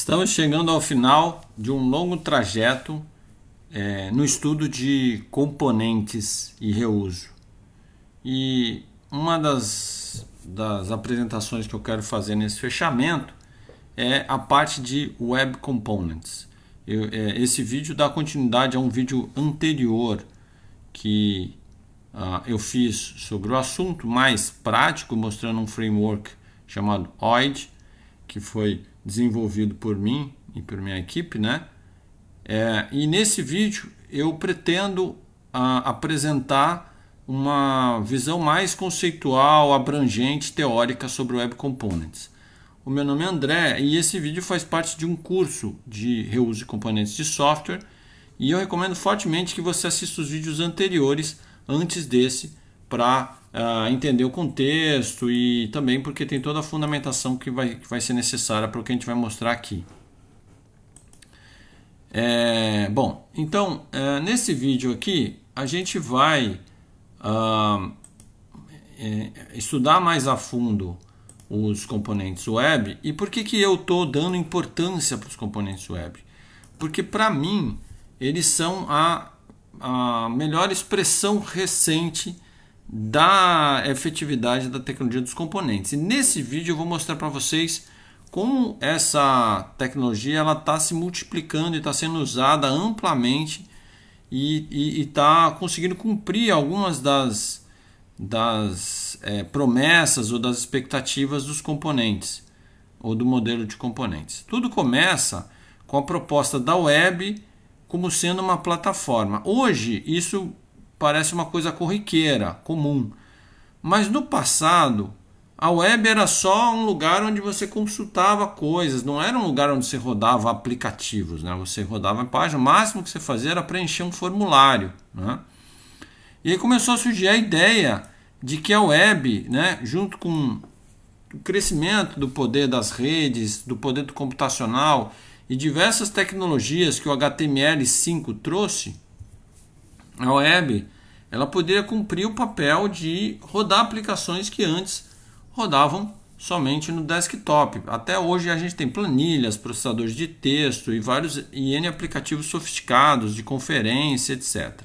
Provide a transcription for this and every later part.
Estamos chegando ao final de um longo trajeto é, no estudo de componentes e reuso. E uma das, das apresentações que eu quero fazer nesse fechamento é a parte de Web Components. Eu, é, esse vídeo dá continuidade a um vídeo anterior que uh, eu fiz sobre o assunto mais prático, mostrando um framework chamado OID, que foi desenvolvido por mim e por minha equipe, né? É, e nesse vídeo eu pretendo a, ah, apresentar uma visão mais conceitual, abrangente, teórica sobre Web Components. O meu nome é André e esse vídeo faz parte de um curso de reuso de componentes de software e eu recomendo fortemente que você assista os vídeos anteriores antes desse para uh, entender o contexto e também porque tem toda a fundamentação que vai, que vai ser necessária para o que a gente vai mostrar aqui. É, bom, então uh, nesse vídeo aqui a gente vai uh, estudar mais a fundo os componentes web e por que, que eu estou dando importância para os componentes web? Porque para mim eles são a, a melhor expressão recente da efetividade da tecnologia dos componentes. E nesse vídeo eu vou mostrar para vocês como essa tecnologia ela está se multiplicando e está sendo usada amplamente e está conseguindo cumprir algumas das, das é, promessas ou das expectativas dos componentes ou do modelo de componentes. Tudo começa com a proposta da web como sendo uma plataforma. Hoje isso parece uma coisa corriqueira, comum. Mas no passado, a web era só um lugar onde você consultava coisas, não era um lugar onde você rodava aplicativos, né? Você rodava a página, o máximo que você fazia era preencher um formulário, né? E aí começou a surgir a ideia de que a web, né, junto com o crescimento do poder das redes, do poder do computacional e diversas tecnologias que o HTML5 trouxe, a web ela poderia cumprir o papel de rodar aplicações que antes rodavam somente no desktop. Até hoje a gente tem planilhas, processadores de texto e vários e aplicativos sofisticados de conferência, etc.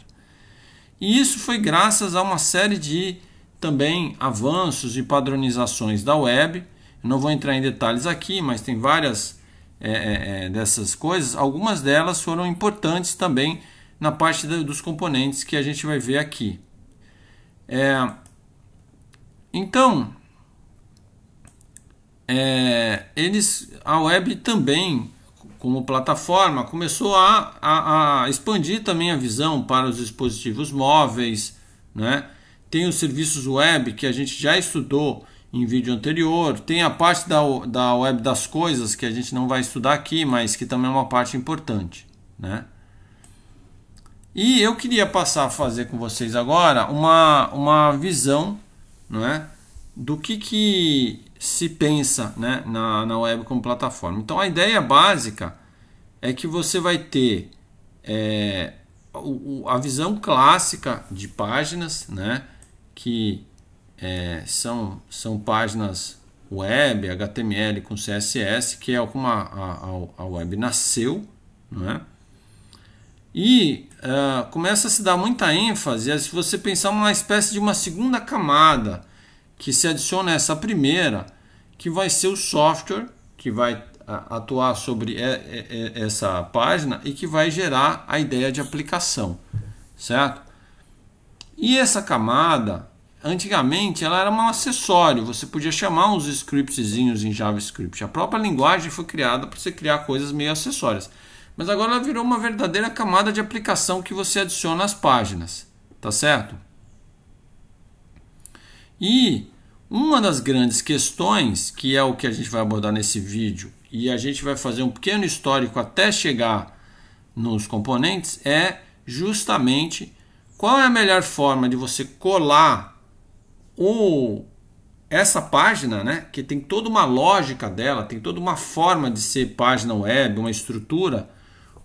E isso foi graças a uma série de também avanços e padronizações da web. Eu não vou entrar em detalhes aqui, mas tem várias é, é, é dessas coisas. Algumas delas foram importantes também na parte da, dos componentes que a gente vai ver aqui. É, então, é, eles, a web também, como plataforma, começou a, a, a, expandir também a visão para os dispositivos móveis. Né? Tem os serviços web que a gente já estudou em vídeo anterior, tem a parte da, da web das coisas que a gente não vai estudar aqui, mas que também é uma parte importante. Né? E eu queria passar a fazer com vocês agora uma, uma visão não é, do que, que se pensa né, na, na web como plataforma. Então a ideia básica é que você vai ter é, a visão clássica de páginas, né, que é, são, são páginas web, HTML com CSS, que é como a, a, a web nasceu, não é? E uh, começa a se dar muita ênfase a se você pensar uma espécie de uma segunda camada que se adiciona a essa primeira, que vai ser o software que vai atuar sobre essa página e que vai gerar a ideia de aplicação, certo? E essa camada, antigamente, ela era um acessório, você podia chamar uns scriptzinhos em JavaScript. A própria linguagem foi criada para você criar coisas meio acessórias. Mas agora ela virou uma verdadeira camada de aplicação que você adiciona às páginas, tá certo? E uma das grandes questões, que é o que a gente vai abordar nesse vídeo, e a gente vai fazer um pequeno histórico até chegar nos componentes, é justamente qual é a melhor forma de você colar o, essa página, né, que tem toda uma lógica dela, tem toda uma forma de ser página web, uma estrutura,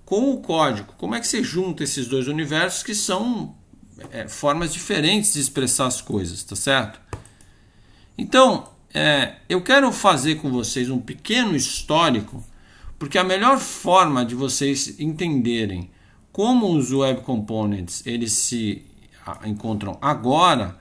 com o código. Como é que você junta esses dois universos que são é, formas diferentes de expressar as coisas, tá certo? Então, é, eu quero fazer com vocês um pequeno histórico, porque a melhor forma de vocês entenderem como os Web Components eles se encontram agora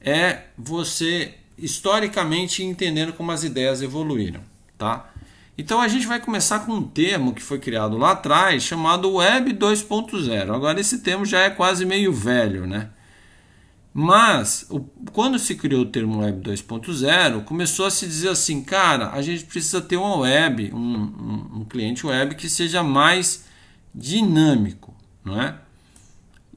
é você historicamente entendendo como as ideias evoluíram, tá? Então a gente vai começar com um termo que foi criado lá atrás chamado Web 2.0. Agora esse termo já é quase meio velho, né? Mas o, quando se criou o termo Web 2.0, começou a se dizer assim, cara, a gente precisa ter uma web, um, um, um cliente web que seja mais dinâmico, não é?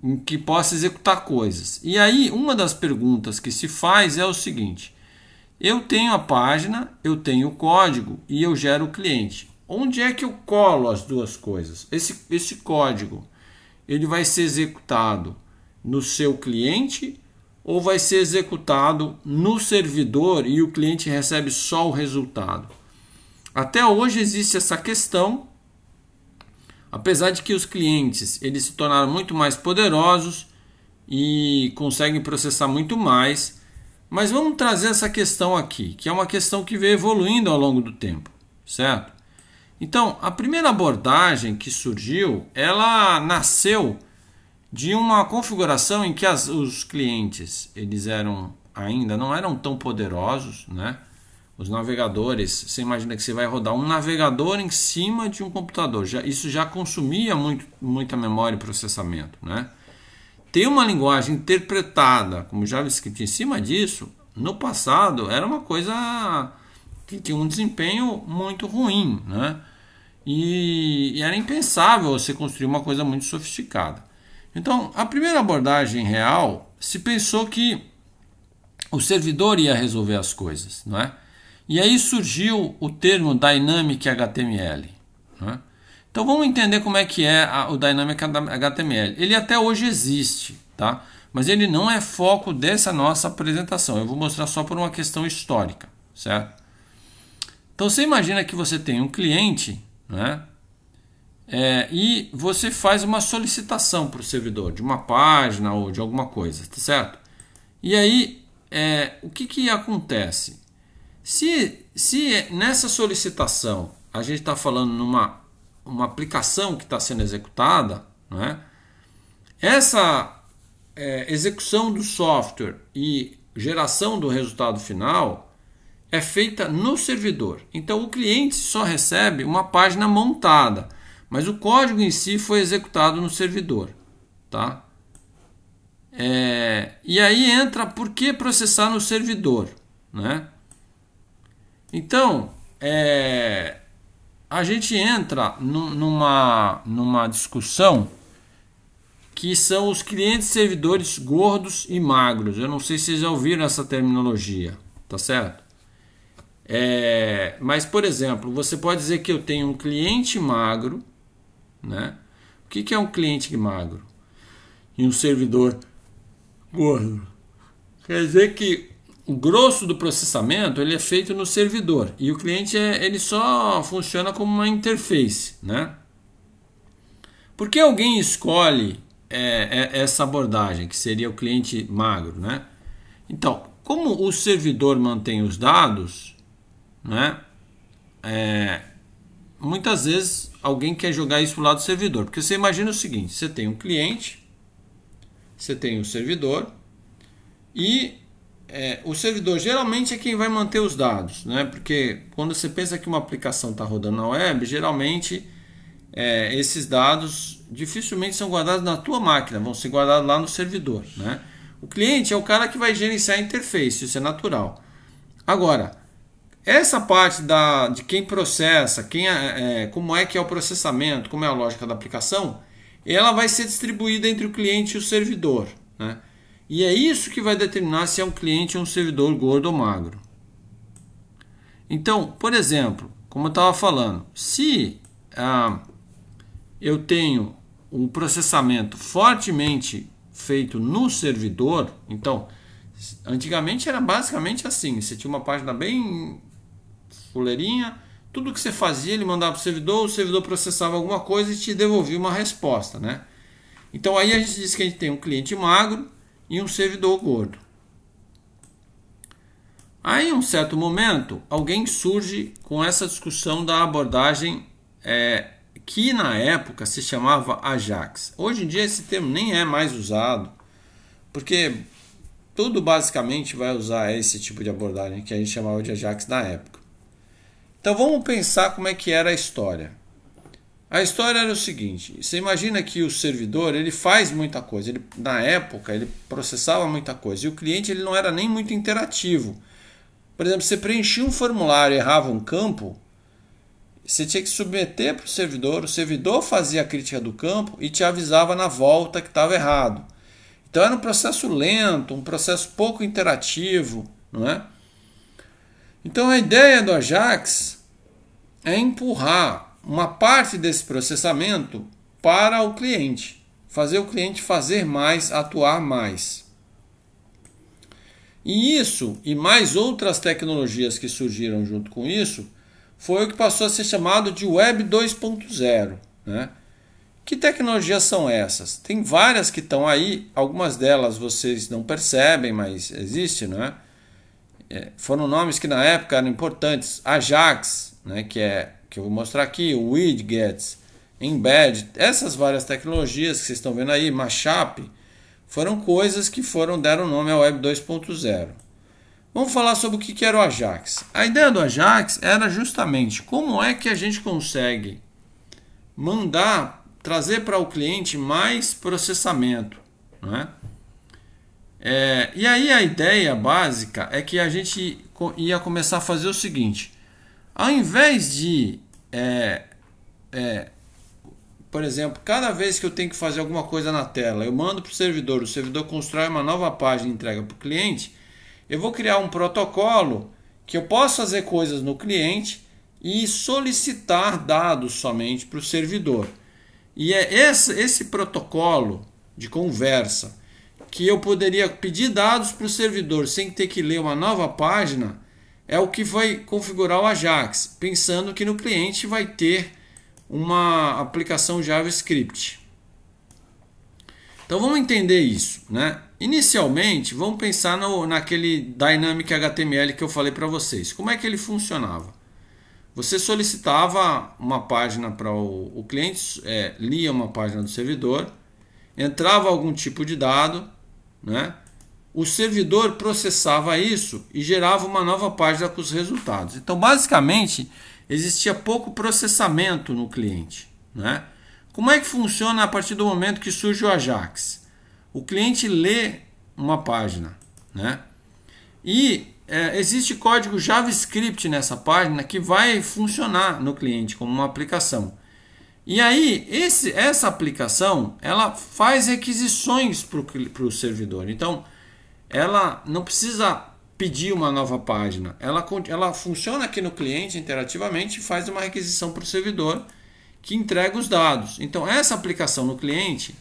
Em que possa executar coisas. E aí uma das perguntas que se faz é o seguinte: eu tenho a página, eu tenho o código e eu gero o cliente. Onde é que eu colo as duas coisas? Esse, esse código ele vai ser executado no seu cliente ou vai ser executado no servidor e o cliente recebe só o resultado? Até hoje existe essa questão, apesar de que os clientes eles se tornaram muito mais poderosos e conseguem processar muito mais mas vamos trazer essa questão aqui, que é uma questão que veio evoluindo ao longo do tempo, certo? Então, a primeira abordagem que surgiu, ela nasceu de uma configuração em que as, os clientes, eles eram ainda não eram tão poderosos, né? Os navegadores, você imagina que você vai rodar um navegador em cima de um computador, já, isso já consumia muito, muita memória e processamento, né? ter uma linguagem interpretada como JavaScript em cima disso, no passado era uma coisa que tinha um desempenho muito ruim, né? E, e era impensável você construir uma coisa muito sofisticada. Então, a primeira abordagem real se pensou que o servidor ia resolver as coisas, não é? E aí surgiu o termo Dynamic HTML, não é? Então vamos entender como é que é a, o Dynamic HTML. Ele até hoje existe, tá? Mas ele não é foco dessa nossa apresentação. Eu vou mostrar só por uma questão histórica, certo? Então você imagina que você tem um cliente, né? É, e você faz uma solicitação para o servidor de uma página ou de alguma coisa, tá certo? E aí, é, o que, que acontece? Se, se nessa solicitação a gente está falando numa uma aplicação que está sendo executada, né? essa é, execução do software e geração do resultado final é feita no servidor. Então o cliente só recebe uma página montada, mas o código em si foi executado no servidor, tá? É, e aí entra por que processar no servidor, né? Então, é, a gente entra numa, numa discussão que são os clientes servidores gordos e magros. Eu não sei se vocês já ouviram essa terminologia, tá certo? É, mas, por exemplo, você pode dizer que eu tenho um cliente magro, né? O que, que é um cliente magro? E um servidor gordo. Quer dizer que o grosso do processamento ele é feito no servidor e o cliente é, ele só funciona como uma interface, né? Por que alguém escolhe é, é, essa abordagem que seria o cliente magro, né? Então, como o servidor mantém os dados, né? É, muitas vezes alguém quer jogar isso para o lado do servidor, porque você imagina o seguinte: você tem um cliente, você tem um servidor e é, o servidor geralmente é quem vai manter os dados, né? Porque quando você pensa que uma aplicação está rodando na web, geralmente é, esses dados dificilmente são guardados na tua máquina, vão ser guardados lá no servidor, né? O cliente é o cara que vai gerenciar a interface, isso é natural. Agora, essa parte da, de quem processa, quem é, é como é que é o processamento, como é a lógica da aplicação, ela vai ser distribuída entre o cliente e o servidor, né? E é isso que vai determinar se é um cliente ou um servidor gordo ou magro. Então, por exemplo, como eu estava falando, se ah, eu tenho um processamento fortemente feito no servidor, então antigamente era basicamente assim: você tinha uma página bem fuleirinha, tudo que você fazia ele mandava para o servidor, o servidor processava alguma coisa e te devolvia uma resposta, né? Então aí a gente diz que a gente tem um cliente magro e um servidor gordo. Aí, em um certo momento, alguém surge com essa discussão da abordagem é, que na época se chamava Ajax. Hoje em dia esse termo nem é mais usado, porque tudo basicamente vai usar esse tipo de abordagem que a gente chamava de Ajax na época. Então vamos pensar como é que era a história. A história era o seguinte: você imagina que o servidor ele faz muita coisa, ele, na época ele processava muita coisa e o cliente ele não era nem muito interativo. Por exemplo, você preenchia um formulário, errava um campo, você tinha que submeter para o servidor, o servidor fazia a crítica do campo e te avisava na volta que estava errado. Então era um processo lento, um processo pouco interativo, não é? Então a ideia do Ajax é empurrar uma parte desse processamento para o cliente, fazer o cliente fazer mais, atuar mais. E isso e mais outras tecnologias que surgiram junto com isso foi o que passou a ser chamado de Web 2.0. Né? Que tecnologias são essas? Tem várias que estão aí, algumas delas vocês não percebem, mas existe, né? É, foram nomes que na época eram importantes. Ajax, né, que é que eu vou mostrar aqui, o widgets, embed, essas várias tecnologias que vocês estão vendo aí, mashup, foram coisas que foram deram nome à Web 2.0. Vamos falar sobre o que era o Ajax. A ideia do Ajax era justamente como é que a gente consegue mandar, trazer para o cliente mais processamento. Né? É, e aí a ideia básica é que a gente ia começar a fazer o seguinte: ao invés de é, é, por exemplo, cada vez que eu tenho que fazer alguma coisa na tela, eu mando para o servidor, o servidor constrói uma nova página e entrega para o cliente, eu vou criar um protocolo que eu posso fazer coisas no cliente e solicitar dados somente para o servidor. E é esse, esse protocolo de conversa que eu poderia pedir dados para o servidor sem ter que ler uma nova página é o que vai configurar o Ajax, pensando que no cliente vai ter uma aplicação JavaScript. Então vamos entender isso, né? Inicialmente, vamos pensar no, naquele Dynamic HTML que eu falei para vocês. Como é que ele funcionava? Você solicitava uma página para o, o, cliente, é, lia uma página do servidor, entrava algum tipo de dado, né? o servidor processava isso e gerava uma nova página com os resultados. Então, basicamente, existia pouco processamento no cliente. Né? Como é que funciona a partir do momento que surge o Ajax? O cliente lê uma página né? e é, existe código JavaScript nessa página que vai funcionar no cliente como uma aplicação. E aí, esse, essa aplicação ela faz requisições para o servidor. Então, ela não precisa pedir uma nova página. Ela, ela funciona aqui no cliente interativamente e faz uma requisição para o servidor que entrega os dados. Então, essa aplicação no cliente,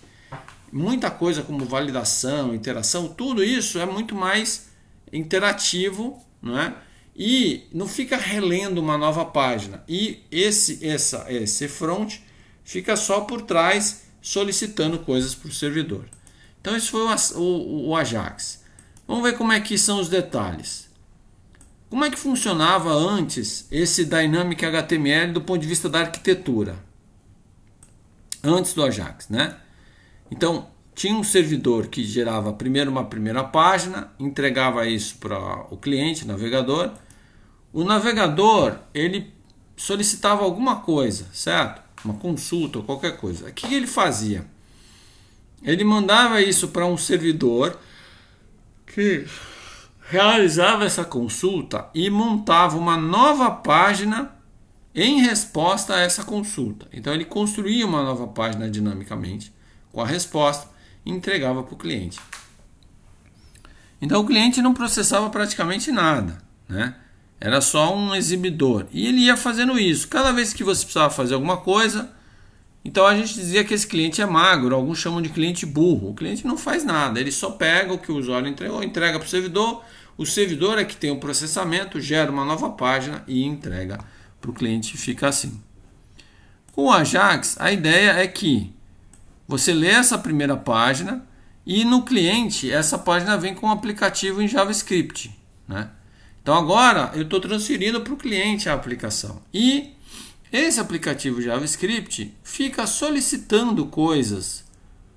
muita coisa como validação, interação, tudo isso é muito mais interativo, né E não fica relendo uma nova página. E esse essa esse front fica só por trás solicitando coisas para o servidor. Então, isso foi o, o, o Ajax. Vamos ver como é que são os detalhes. Como é que funcionava antes esse Dynamic HTML do ponto de vista da arquitetura? Antes do Ajax, né? Então, tinha um servidor que gerava primeiro uma primeira página, entregava isso para o cliente, navegador. O navegador, ele solicitava alguma coisa, certo? Uma consulta ou qualquer coisa. O que ele fazia? Ele mandava isso para um servidor que realizava essa consulta e montava uma nova página em resposta a essa consulta. Então ele construía uma nova página dinamicamente com a resposta e entregava para o cliente. Então o cliente não processava praticamente nada, né? Era só um exibidor. E ele ia fazendo isso. Cada vez que você precisava fazer alguma coisa, então a gente dizia que esse cliente é magro, alguns chamam de cliente burro. O cliente não faz nada, ele só pega o que o usuário entregou, entrega para o servidor, o servidor é que tem o processamento, gera uma nova página e entrega para o cliente, fica assim. Com o Ajax, a ideia é que você lê essa primeira página e no cliente essa página vem com um aplicativo em JavaScript. Né? Então agora eu estou transferindo para o cliente a aplicação. E esse aplicativo JavaScript fica solicitando coisas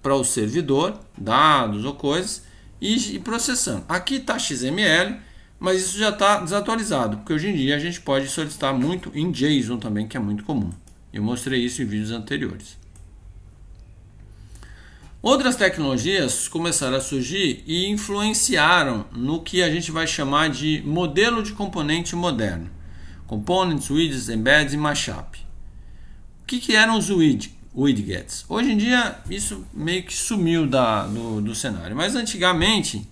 para o servidor, dados ou coisas, e, processando. Aqui está XML, mas isso já está desatualizado, porque hoje em dia a gente pode solicitar muito em JSON também, que é muito comum. Eu mostrei isso em vídeos anteriores. Outras tecnologias começaram a surgir e influenciaram no que a gente vai chamar de modelo de componente moderno. Components, Widgets, Embeds e Mashup. O que, que eram os widgets? widgets. Hoje em dia isso meio que sumiu da, do, do cenário, mas antigamente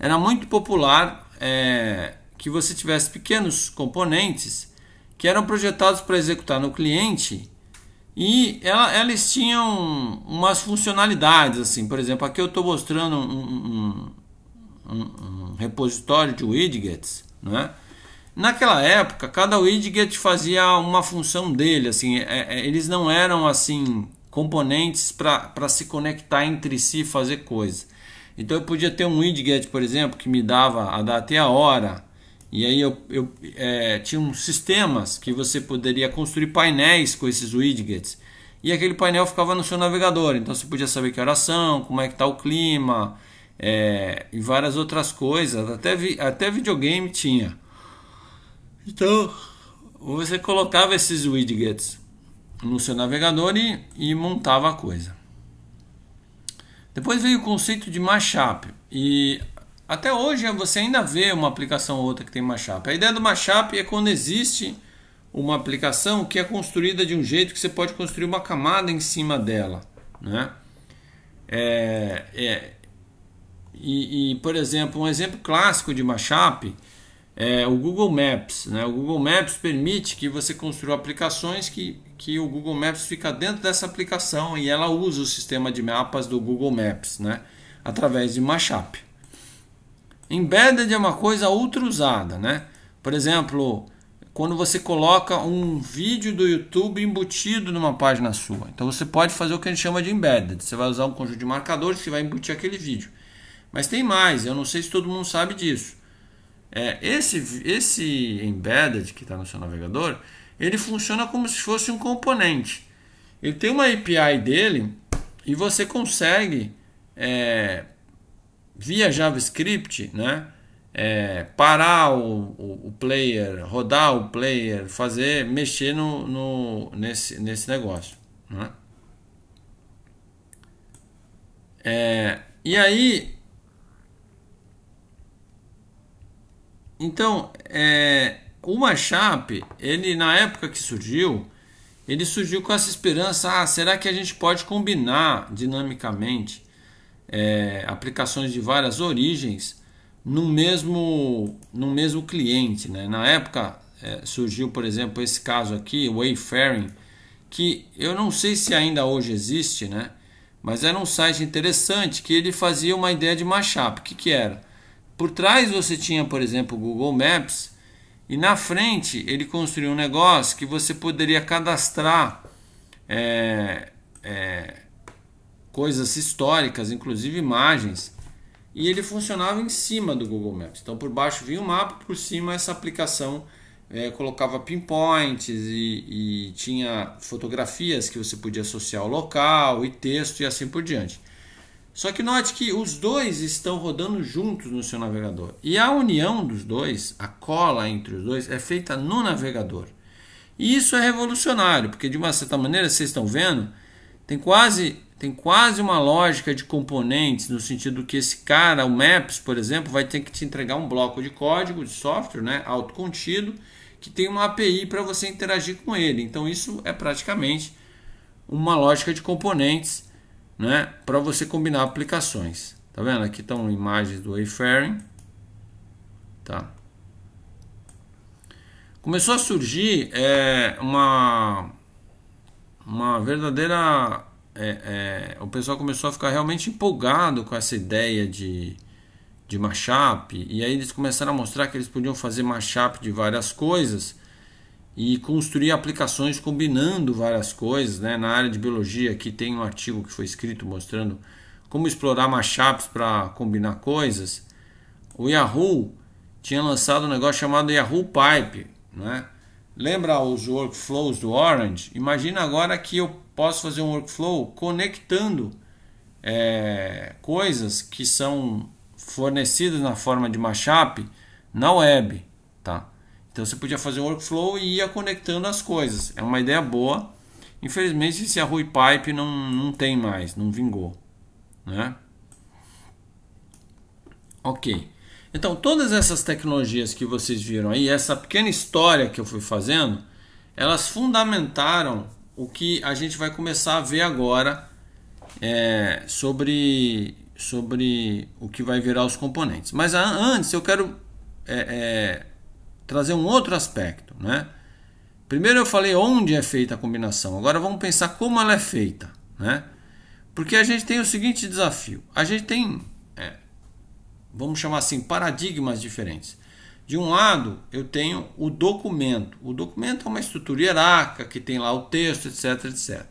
era muito popular é, que você tivesse pequenos componentes que eram projetados para executar no cliente e ela, eles tinham umas funcionalidades assim, por exemplo, aqui eu estou mostrando um, um, um, um, repositório de widgets, né? Naquela época, cada widget fazia uma função dele, assim, é, é eles não eram assim componentes para se conectar entre si e fazer coisas. Então eu podia ter um widget, por exemplo, que me dava a data e a hora. E aí eu, eu é, tinha uns sistemas que você poderia construir painéis com esses widgets. E aquele painel ficava no seu navegador. Então você podia saber que oração, como é que está o clima é, e várias outras coisas. Até, vi, até videogame tinha. Então, você colocava esses widgets no seu navegador e, e montava a coisa. Depois veio o conceito de mashup e até hoje você ainda vê uma aplicação ou outra que tem mashup. A ideia do mashup é quando existe uma aplicação que é construída de um jeito que você pode construir uma camada em cima dela, né? É, é, e, e, por exemplo, um exemplo clássico de mashup é, o Google Maps. Né? O Google Maps permite que você construa aplicações que, que o Google Maps fica dentro dessa aplicação e ela usa o sistema de mapas do Google Maps, né? através de Mashup. Embedded é uma coisa ultra usada, né? Por exemplo, quando você coloca um vídeo do YouTube embutido numa página sua. Então você pode fazer o que a gente chama de embedded. Você vai usar um conjunto de marcadores que vai embutir aquele vídeo. Mas tem mais, eu não sei se todo mundo sabe disso. É, esse, esse embedded que está no seu navegador, ele funciona como se fosse um componente. Ele tem uma API dele e você consegue, é, via JavaScript, né, é, parar o, o, o, player, rodar o player, fazer, mexer no, no nesse, nesse negócio. Né? É, e aí Então, é, o Mashup, ele na época que surgiu, ele surgiu com essa esperança: ah, será que a gente pode combinar dinamicamente é, aplicações de várias origens no mesmo, no mesmo cliente? Né? Na época é, surgiu, por exemplo, esse caso aqui, Wayfaring, que eu não sei se ainda hoje existe, né? mas era um site interessante que ele fazia uma ideia de Mashup. O que, que era? Por trás você tinha, por exemplo, o Google Maps, e na frente ele construiu um negócio que você poderia cadastrar é, é, coisas históricas, inclusive imagens, e ele funcionava em cima do Google Maps. Então por baixo vinha o um mapa, por cima essa aplicação é, colocava pinpoints e, e tinha fotografias que você podia associar ao local e texto e assim por diante. Só que note que os dois estão rodando juntos no seu navegador. E a união dos dois, a cola entre os dois, é feita no navegador. E isso é revolucionário, porque de uma certa maneira, vocês estão vendo, tem quase, tem quase uma lógica de componentes, no sentido que esse cara, o Maps, por exemplo, vai ter que te entregar um bloco de código, de software, né, autocontido, que tem uma API para você interagir com ele. Então isso é praticamente uma lógica de componentes né, para você combinar aplicações. Tá vendo? Aqui estão imagens do Wayfaring. Tá. Começou a surgir é, uma, uma verdadeira. É, é, o pessoal começou a ficar realmente empolgado com essa ideia de, de mashup. E aí eles começaram a mostrar que eles podiam fazer mashup de várias coisas e construir aplicações combinando várias coisas. Né? Na área de biologia, aqui tem um artigo que foi escrito mostrando como explorar mashups para combinar coisas. O Yahoo tinha lançado um negócio chamado Yahoo Pipe. Né? Lembra os workflows do Orange? Imagina agora que eu posso fazer um workflow conectando é, coisas que são fornecidas na forma de mashup na web. Tá? Então você podia fazer um workflow e ia conectando as coisas. É uma ideia boa. Infelizmente esse Arrui Pipe não, não tem mais, não vingou. Né? Ok. Então todas essas tecnologias que vocês viram aí, essa pequena história que eu fui fazendo, elas fundamentaram o que a gente vai começar a ver agora é, sobre, sobre o que vai virar os componentes. Mas antes eu quero é, é, trazer um outro aspecto, né? Primeiro eu falei onde é feita a combinação, agora vamos pensar como ela é feita, né? Porque a gente tem o seguinte desafio: a gente tem, é, vamos chamar assim, paradigmas diferentes. De um lado, eu tenho o documento. O documento é uma estrutura hierárquica que tem lá o texto, etc, etc.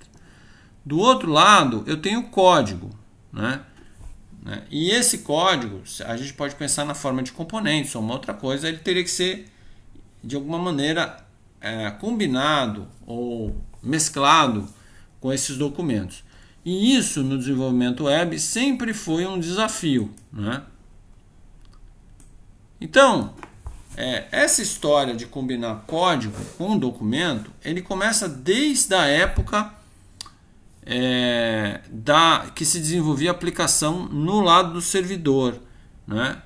Do outro lado, eu tenho o código, né? né? E esse código, a gente pode pensar na forma de componentes ou uma outra coisa, ele teria que ser de alguma maneira é, combinado ou mesclado com esses documentos. E isso no desenvolvimento web sempre foi um desafio. Né? Então, é, essa história de combinar código com documento, ele começa desde a época é, da que se desenvolvia a aplicação no lado do servidor, né?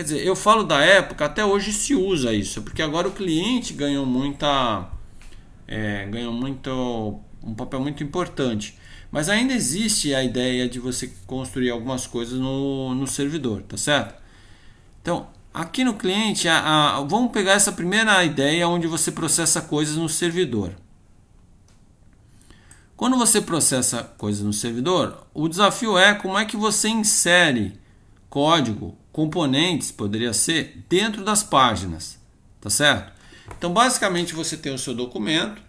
Quer dizer, eu falo da época, até hoje se usa isso, porque agora o cliente ganhou muita. É, ganhou muito. um papel muito importante. Mas ainda existe a ideia de você construir algumas coisas no, no servidor, tá certo? Então, aqui no cliente, a, a, vamos pegar essa primeira ideia onde você processa coisas no servidor. Quando você processa coisas no servidor, o desafio é como é que você insere código componentes, poderia ser, dentro das páginas, tá certo? Então, basicamente, você tem o seu documento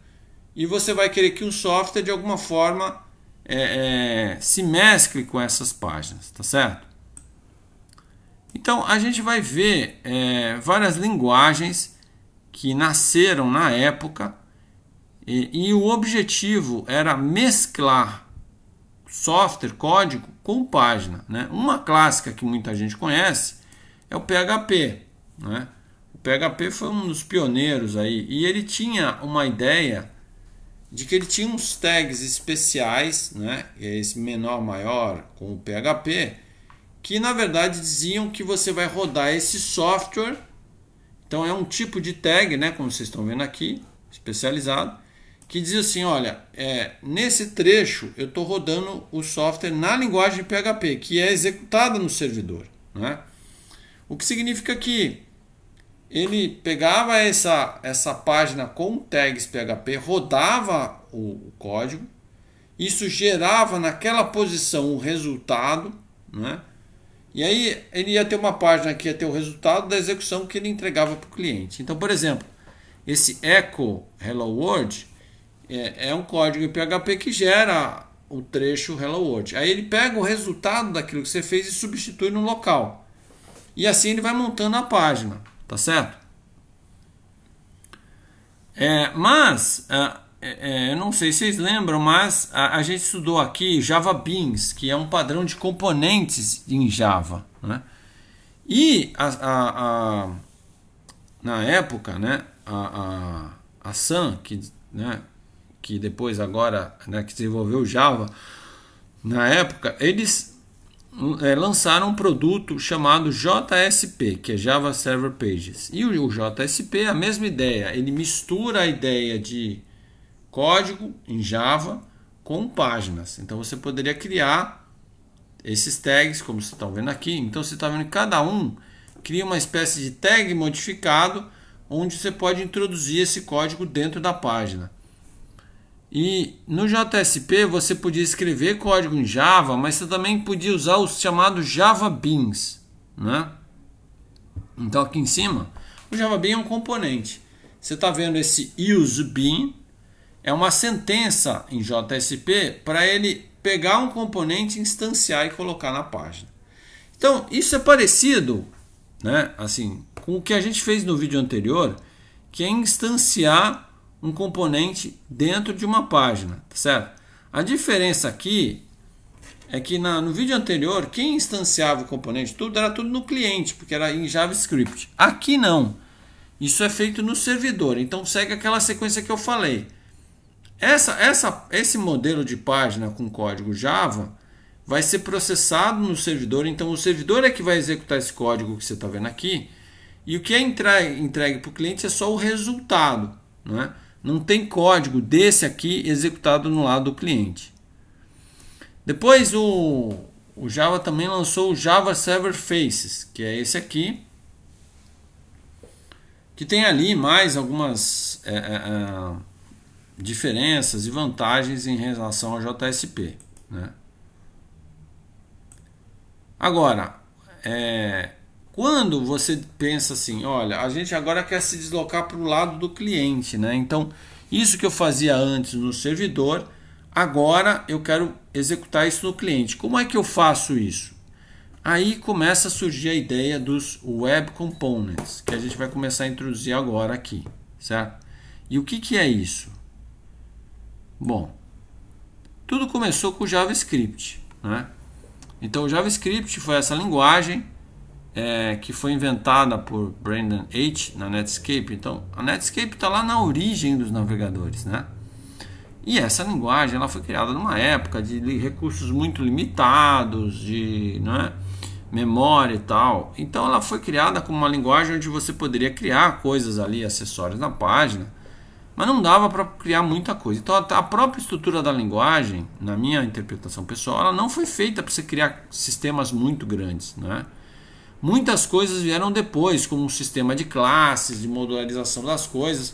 e você vai querer que o software, de alguma forma, é, é, se mescle com essas páginas, tá certo? Então, a gente vai ver é, várias linguagens que nasceram na época e, e o objetivo era mesclar software, código com página. Né? Uma clássica que muita gente conhece é o PHP. Né? O PHP foi um dos pioneiros aí e ele tinha uma ideia de que ele tinha uns tags especiais, né? esse menor, maior com o PHP, que na verdade diziam que você vai rodar esse software. Então é um tipo de tag, né? como vocês estão vendo aqui, especializado que diz assim: olha, é, nesse trecho eu estou rodando o software na linguagem PHP, que é executada no servidor. Né? O que significa que ele pegava essa, essa página com tags PHP, rodava o, o código, isso gerava naquela posição o resultado, né? e aí ele ia ter uma página que ia ter o resultado da execução que ele entregava para o cliente. Então, por exemplo, esse echo hello world é, é, um código em PHP que gera o trecho Hello World. Aí ele pega o resultado daquilo que você fez e substitui no local. E assim ele vai montando a página, tá certo? É, mas, é, é, não sei se vocês lembram, mas a, a, gente estudou aqui Java Beans, que é um padrão de componentes em Java. Né? E a, a, a na época, né, a, a, a Sam, que né, que depois agora né, que desenvolveu Java, na época, eles é, lançaram um produto chamado JSP, que é Java Server Pages. E o, o JSP é a mesma ideia, ele mistura a ideia de código em Java com páginas. Então você poderia criar esses tags, como vocês estão tá vendo aqui. Então você está vendo que cada um cria uma espécie de tag modificado, onde você pode introduzir esse código dentro da página. E no JSP você podia escrever código em Java, mas você também podia usar os chamados Java Beans, né? Então aqui em cima, o Java Bean é um componente. Você está vendo esse use bean, é uma sentença em JSP para ele pegar um componente, instanciar e colocar na página. Então isso é parecido, né? Assim, com o que a gente fez no vídeo anterior, que é instanciar um componente dentro de uma página, tá certo? A diferença aqui é que na, no vídeo anterior, quem instanciava o componente, tudo era tudo no cliente, porque era em JavaScript. Aqui não. Isso é feito no servidor. Então segue aquela sequência que eu falei. Essa, essa, esse modelo de página com código Java vai ser processado no servidor. Então o servidor é que vai executar esse código que você está vendo aqui. E o que é entregue para o cliente é só o resultado. Não é? Não tem código desse aqui executado no lado do cliente. Depois o, o Java também lançou o Java Server Faces, que é esse aqui. Que tem ali mais algumas é, é, é diferenças e vantagens em relação ao JSP. Né? Agora, é, quando você pensa assim, olha, a gente agora quer se deslocar para o lado do cliente, né? Então, isso que eu fazia antes no servidor, agora eu quero executar isso no cliente. Como é que eu faço isso? Aí começa a surgir a ideia dos Web Components, que a gente vai começar a introduzir agora aqui, certo? E o que, que é isso? Bom, tudo começou com o JavaScript, né? Então, o JavaScript foi essa linguagem é, que foi inventada por Brandon H na Netscape. Então, a Netscape está lá na origem dos navegadores, né? E essa linguagem ela foi criada numa época de recursos muito limitados, de né, memória e tal. Então ela foi criada como uma linguagem onde você poderia criar coisas ali, acessórios na página, mas não dava para criar muita coisa. Então a própria estrutura da linguagem, na minha interpretação pessoal, ela não foi feita para você criar sistemas muito grandes, né? Muitas coisas vieram depois, como um sistema de classes, de modularização das coisas,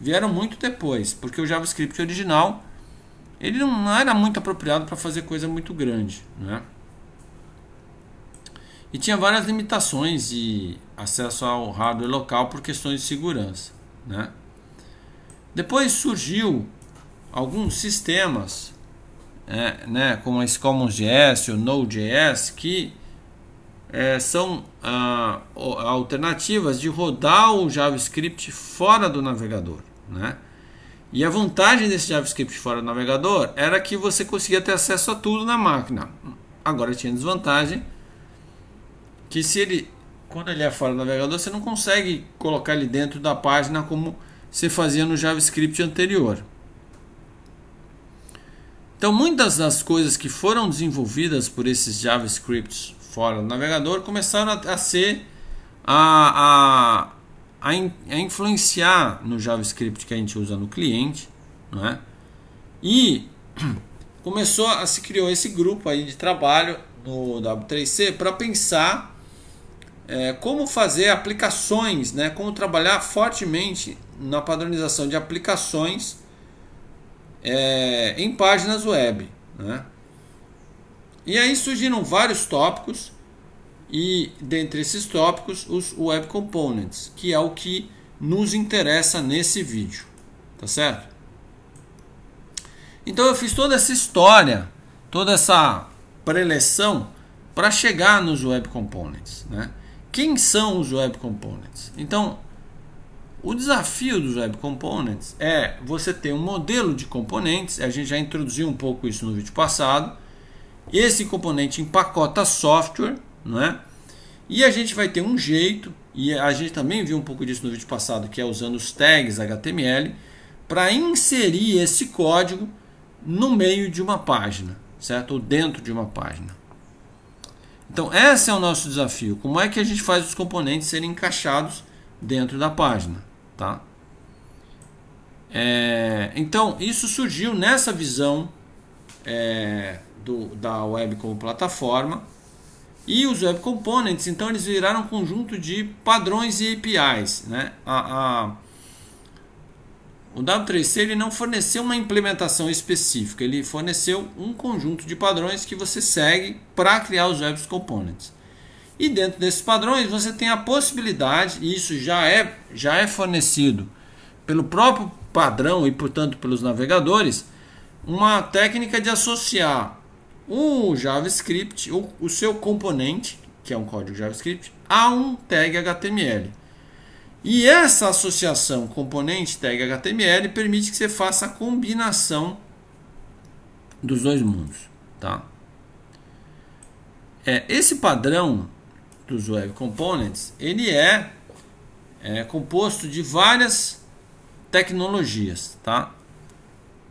vieram muito depois, porque o JavaScript original ele não era muito apropriado para fazer coisa muito grande, né? E tinha várias limitações de acesso ao hardware local por questões de segurança, né? Depois surgiu alguns sistemas, é, né, como a CommonsJS, ou Node.js, que é, são ah, alternativas de rodar o JavaScript fora do navegador. Né? E a vantagem desse JavaScript fora do navegador era que você conseguia ter acesso a tudo na máquina. Agora tinha desvantagem que se ele quando ele é fora do navegador você não consegue colocar ele dentro da página como você fazia no JavaScript anterior. Então muitas das coisas que foram desenvolvidas por esses JavaScripts fora do navegador começaram a, a ser a, a, a, in, a, influenciar no JavaScript que a gente usa no cliente, né? E começou a se criou esse grupo aí de trabalho no W3C para pensar é, como fazer aplicações, né? Como trabalhar fortemente na padronização de aplicações é, em páginas web, né? E aí surgiram vários tópicos, e dentre esses tópicos, os Web Components, que é o que nos interessa nesse vídeo, tá certo? Então eu fiz toda essa história, toda essa preleção para chegar nos Web Components, né? Quem são os Web Components? Então, o desafio dos Web Components é você ter um modelo de componentes, a gente já introduziu um pouco isso no vídeo passado, esse componente empacota software, não é? E a gente vai ter um jeito, e a gente também viu um pouco disso no vídeo passado, que é usando os tags HTML, para inserir esse código no meio de uma página, certo? Ou dentro de uma página. Então, esse é o nosso desafio. Como é que a gente faz os componentes serem encaixados dentro da página, tá? É, então, isso surgiu nessa visão é, do, da web como plataforma e os web components. Então eles viraram um conjunto de padrões e APIs. Né? A, a, o W3C ele não forneceu uma implementação específica, ele forneceu um conjunto de padrões que você segue para criar os web components. E dentro desses padrões você tem a possibilidade, e isso já é, já é fornecido pelo próprio padrão e portanto pelos navegadores, uma técnica de associar o JavaScript, o, o seu componente, que é um código JavaScript, a um tag HTML. E essa associação componente tag HTML permite que você faça a combinação dos dois mundos, tá? É, esse padrão dos web components, ele é, é composto de várias tecnologias, tá?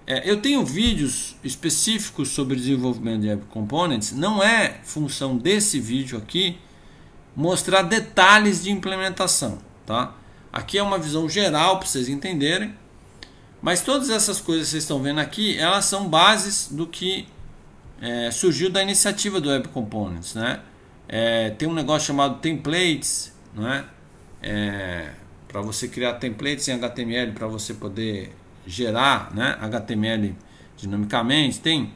É, eu tenho vídeos específicos sobre desenvolvimento de Web Components. Não é função desse vídeo aqui mostrar detalhes de implementação, tá? Aqui é uma visão geral para vocês entenderem. Mas todas essas coisas que vocês estão vendo aqui, elas são bases do que é, surgiu da iniciativa do Web Components, né? É, tem um negócio chamado templates, não né? é? é para você criar templates em HTML para você poder gerar né, HTML dinamicamente, tem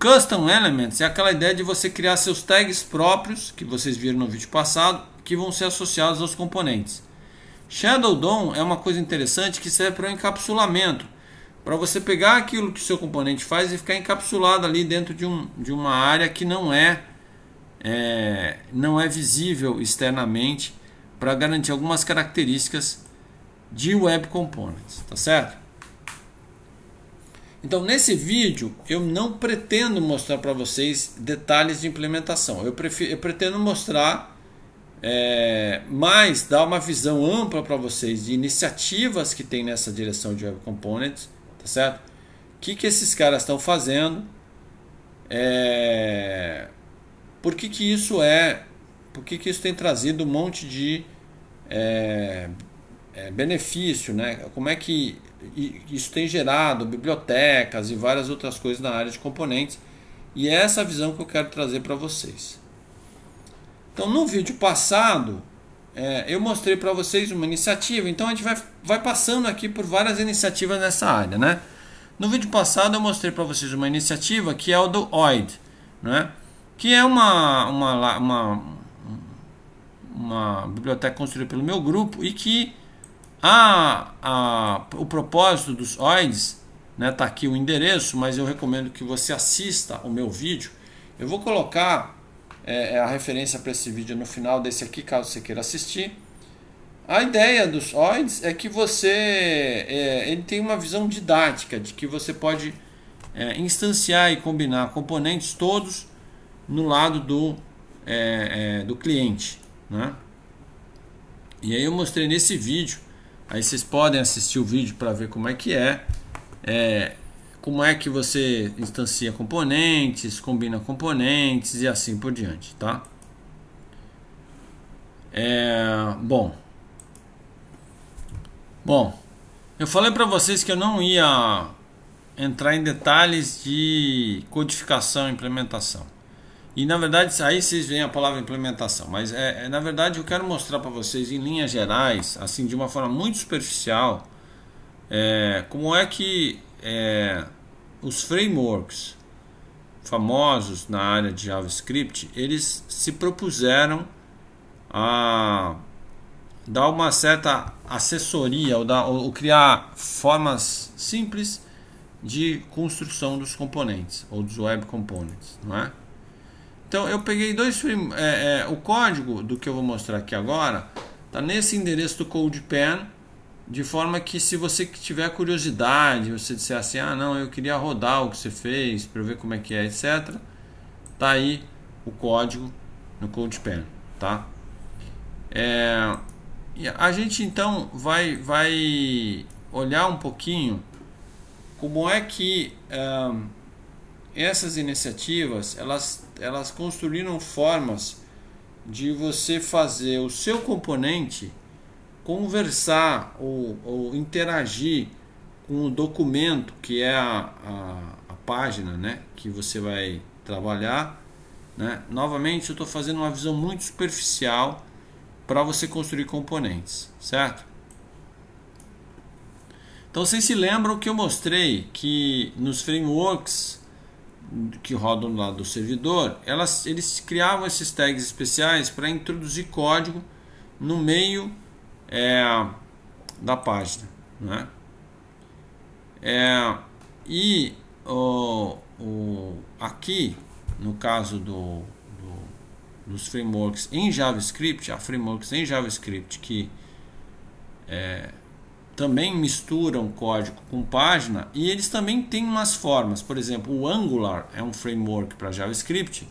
Custom Elements, é aquela ideia de você criar seus tags próprios, que vocês viram no vídeo passado, que vão ser associados aos componentes. Shadow DOM é uma coisa interessante que serve para o encapsulamento, para você pegar aquilo que o seu componente faz e ficar encapsulado ali dentro de, um, de uma área que não é, é não é visível externamente para garantir algumas características de Web Components, tá certo? Então, nesse vídeo, eu não pretendo mostrar para vocês detalhes de implementação. Eu, prefiro, eu pretendo mostrar é, mais, dar uma visão ampla para vocês de iniciativas que tem nessa direção de Web Components, tá certo? O que, que esses caras estão fazendo? É, por que, que isso é... Por que, que isso tem trazido um monte de é, é benefício, né? Como é que e isso tem gerado bibliotecas e várias outras coisas na área de componentes. E é essa visão que eu quero trazer para vocês. Então, no vídeo passado, é, eu mostrei para vocês uma iniciativa. Então, a gente vai, vai passando aqui por várias iniciativas nessa área, né? No vídeo passado, eu mostrei para vocês uma iniciativa que é o do OID, né? Que é uma, uma, uma, uma biblioteca construída pelo meu grupo e que a, a, o propósito dos OIDs, né, tá aqui o endereço, mas eu recomendo que você assista o meu vídeo. Eu vou colocar é, é a referência para esse vídeo no final desse aqui, caso você queira assistir. A ideia dos OIDs é que você é, ele tem uma visão didática de que você pode é, instanciar e combinar componentes todos no lado do, é, é, do cliente. Né? E aí eu mostrei nesse vídeo Aí vocês podem assistir o vídeo para ver como é que é. é. Como é que você instancia componentes, combina componentes e assim por diante, tá? É, bom. Bom, eu falei para vocês que eu não ia entrar em detalhes de codificação e implementação. E na verdade, aí vocês veem a palavra implementação, mas é, é na verdade eu quero mostrar para vocês em linhas gerais, assim de uma forma muito superficial, é, como é que é, os frameworks famosos na área de JavaScript eles se propuseram a dar uma certa assessoria ou, dar, ou criar formas simples de construção dos componentes ou dos web components, não é? Então eu peguei dois é, é, o código do que eu vou mostrar aqui agora tá nesse endereço do CodePen, de forma que se você tiver curiosidade, você disser assim, ah não, eu queria rodar o que você fez para eu ver como é que é, etc. Tá aí o código no CodePen, tá? É, a gente então vai vai olhar um pouquinho como é que um, essas iniciativas elas, elas construíram formas de você fazer o seu componente conversar ou, ou interagir com o documento que é a, a, a página né, que você vai trabalhar. Né? Novamente, eu estou fazendo uma visão muito superficial para você construir componentes, certo? Então, vocês se lembram que eu mostrei que nos frameworks que rodam lá lado do servidor, elas, eles criavam esses tags especiais para introduzir código no meio é, da página. Né? É, e o, o, aqui, no caso do, do, dos frameworks em JavaScript, há frameworks em JavaScript que é, também misturam código com página e eles também têm umas formas. Por exemplo, o Angular é um framework para JavaScript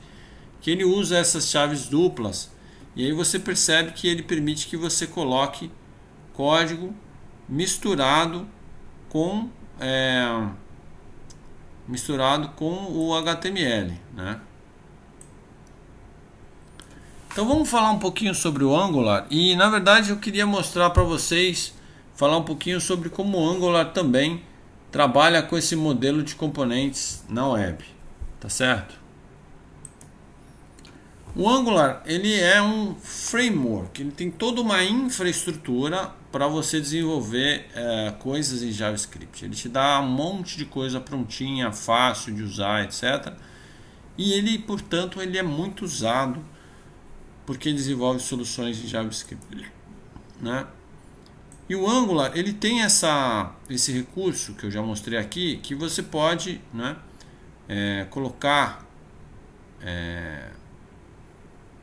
que ele usa essas chaves duplas e aí você percebe que ele permite que você coloque código misturado com é, misturado com o HTML, né? Então vamos falar um pouquinho sobre o Angular e na verdade eu queria mostrar para vocês falar um pouquinho sobre como o Angular também trabalha com esse modelo de componentes na web, tá certo? O Angular ele é um framework, ele tem toda uma infraestrutura para você desenvolver é, coisas em JavaScript. Ele te dá um monte de coisa prontinha, fácil de usar, etc. E ele, portanto, ele é muito usado porque desenvolve soluções em JavaScript, né? E o Angular, ele tem essa, esse recurso que eu já mostrei aqui, que você pode né, é, colocar é,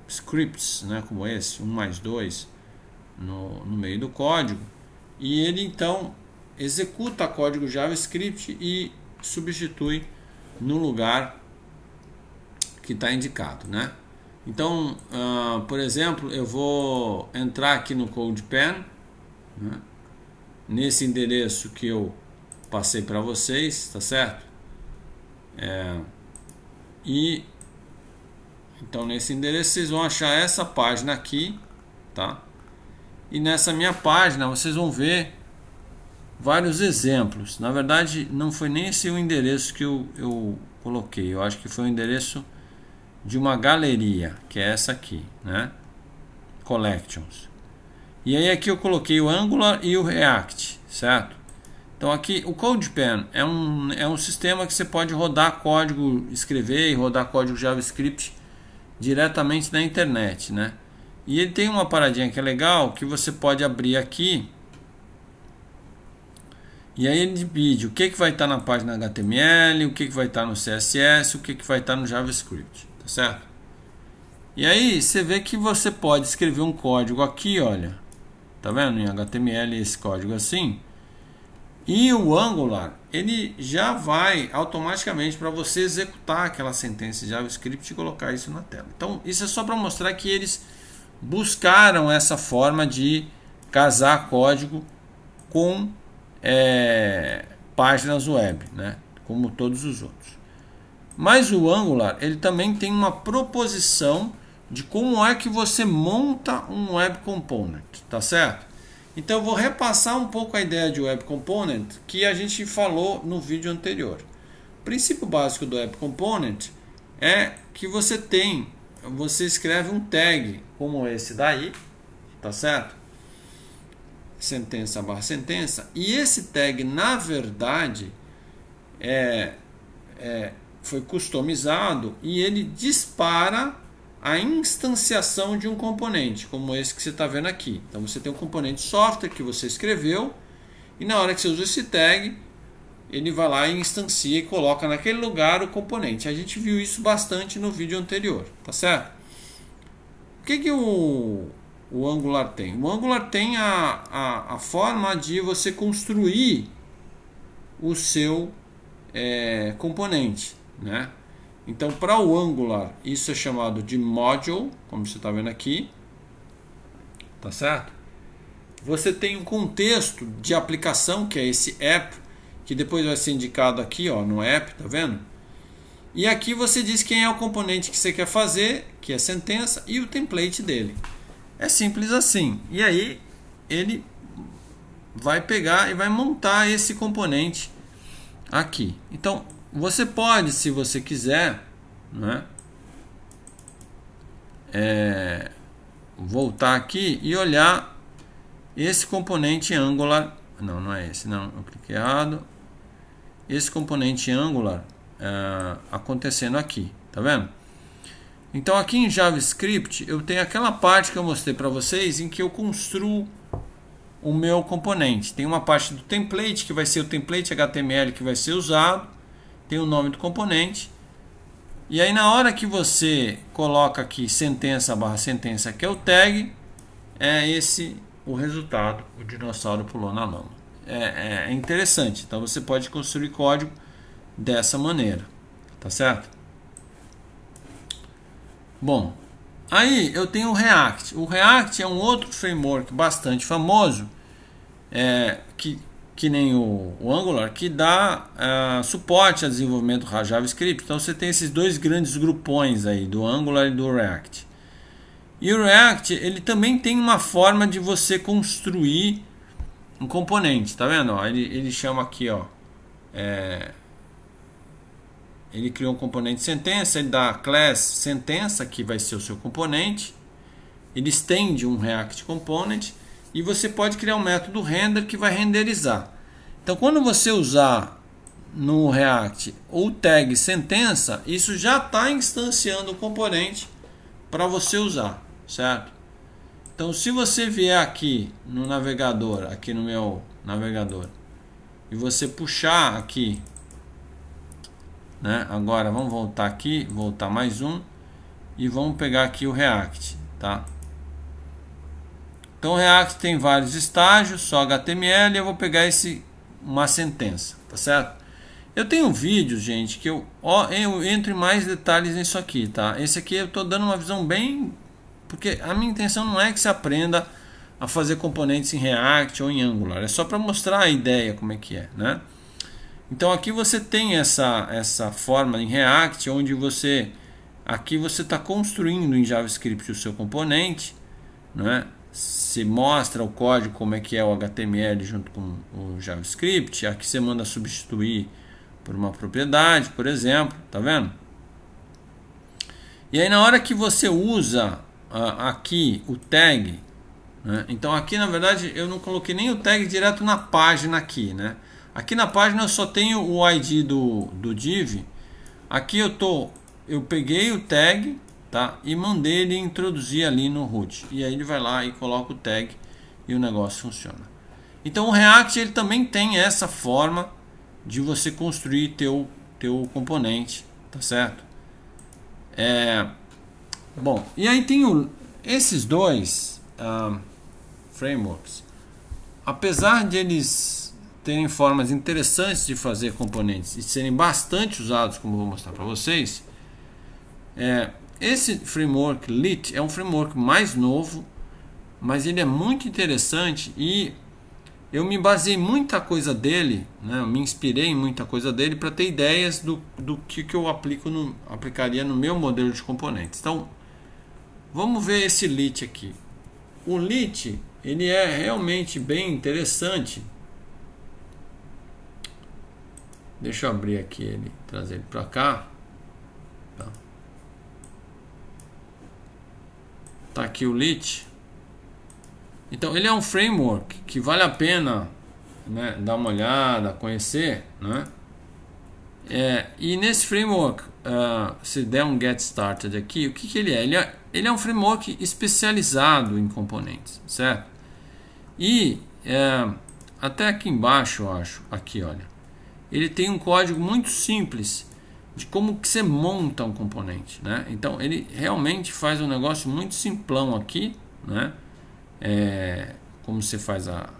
scripts né, como esse, 1 mais 2, no, no meio do código, e ele então executa código JavaScript e substitui no lugar que está indicado, né? Então, uh, por exemplo, eu vou entrar aqui no CodePen, né? nesse endereço que eu passei para vocês, tá certo? É, e então nesse endereço vocês vão achar essa página aqui, tá? E nessa minha página vocês vão ver vários exemplos. Na verdade, não foi nem esse o endereço que eu, eu coloquei. Eu acho que foi o endereço de uma galeria, que é essa aqui, né? Collections. E aí aqui eu coloquei o Angular e o React, certo? Então aqui o CodePen é um, é um sistema que você pode rodar código, escrever e rodar código JavaScript diretamente na internet, né? E ele tem uma paradinha que é legal, que você pode abrir aqui e aí ele divide o que, que vai estar tá na página HTML, o que, que vai estar tá no CSS, o que, que vai estar tá no JavaScript, tá certo? E aí você vê que você pode escrever um código aqui, olha. Tá vendo? Em HTML esse código assim. E o Angular, ele já vai automaticamente para você executar aquela sentença em JavaScript e colocar isso na tela. Então, isso é só para mostrar que eles buscaram essa forma de casar código com é, páginas web, né? como todos os outros. Mas o Angular, ele também tem uma proposição de como é que você monta um Web Component, tá certo? Então eu vou repassar um pouco a ideia de Web Component que a gente falou no vídeo anterior. O princípio básico do Web Component é que você tem, você escreve um tag como esse daí, tá certo? Sentença barra sentença. E esse tag, na verdade, é, é, foi customizado e ele dispara a instanciação de um componente, como esse que você está vendo aqui. Então você tem um componente software que você escreveu e na hora que você usa esse tag, ele vai lá e instancia e coloca naquele lugar o componente. A gente viu isso bastante no vídeo anterior, tá certo? O que, que o, o Angular tem? O Angular tem a, a, a forma de você construir o seu é, componente, né? Então, para o Angular, isso é chamado de module, como você está vendo aqui. Tá certo? Você tem um contexto de aplicação, que é esse app, que depois vai ser indicado aqui ó, no app, tá vendo? E aqui você diz quem é o componente que você quer fazer, que é a sentença, e o template dele. É simples assim. E aí ele vai pegar e vai montar esse componente aqui. Então, você pode, se você quiser, né, é, voltar aqui e olhar esse componente angular. Não, não é esse, não. Eu cliquei errado. Esse componente angular é, acontecendo aqui, tá vendo? Então aqui em JavaScript eu tenho aquela parte que eu mostrei para vocês em que eu construo o meu componente. Tem uma parte do template que vai ser o template HTML que vai ser usado tem o nome do componente. E aí na hora que você coloca aqui sentença barra sentença, que é o tag, é esse o resultado, o dinossauro pulou na lama. É, é interessante, então você pode construir código dessa maneira, tá certo? Bom, aí eu tenho o React. O React é um outro framework bastante famoso, é, que que nem o, o Angular, que dá uh, suporte a desenvolvimento do JavaScript. Então você tem esses dois grandes grupões aí, do Angular e do React. E o React, ele também tem uma forma de você construir um componente, tá vendo? ele, ele chama aqui, ó, é, ele criou um componente sentença, ele dá a class sentença, que vai ser o seu componente, ele estende um React Component, e você pode criar um método render que vai renderizar. Então, quando você usar no React ou tag sentença, isso já está instanciando o componente para você usar, certo? Então, se você vier aqui no navegador, aqui no meu navegador, e você puxar aqui, né? Agora vamos voltar aqui, voltar mais um e vamos pegar aqui o React, tá? Então, React tem vários estágios, só HTML, eu vou pegar esse uma sentença, tá certo? Eu tenho um vídeo, gente, que eu, ó, eu entro em mais detalhes nisso aqui, tá? Esse aqui eu tô dando uma visão bem... Porque a minha intenção não é que você aprenda a fazer componentes em React ou em Angular, é só para mostrar a ideia como é que é, né? Então aqui você tem essa, essa forma em React, onde você... Aqui você está construindo em JavaScript o seu componente, né? você mostra o código como é que é o HTML junto com o JavaScript, aqui você manda substituir por uma propriedade, por exemplo, tá vendo? E aí na hora que você usa aqui o tag, né? então aqui na verdade eu não coloquei nem o tag direto na página aqui, né? Aqui na página eu só tenho o ID do, do div, aqui eu tô, eu peguei o tag, tá? E mandei ele introduzir ali no root. E aí ele vai lá e coloca o tag e o negócio funciona. Então o React ele também tem essa forma de você construir teu teu componente, tá certo? É bom. E aí tem o, esses dois um, ah, frameworks, apesar de eles terem formas interessantes de fazer componentes e serem bastante usados, como vou mostrar para vocês, é, esse framework Lit é um framework mais novo, mas ele é muito interessante e eu me baseei muita coisa dele, né? Eu me inspirei em muita coisa dele para ter ideias do, do que, que eu aplico no, aplicaria no meu modelo de componentes. Então, vamos ver esse Lit aqui. O Lit ele é realmente bem interessante. Deixa eu abrir aqui ele, trazer ele para cá. Tá aqui o Lit. Então ele é um framework que vale a pena né, dar uma olhada, conhecer, né? É, e nesse framework, uh, se der um get started aqui, o que, que ele é? ele é? Ele é um framework especializado em componentes, certo? E é, até aqui embaixo, eu acho, aqui olha, ele tem um código muito simples de como que você monta um componente, né? Então ele realmente faz um negócio muito simplão aqui, né? É, como você faz a,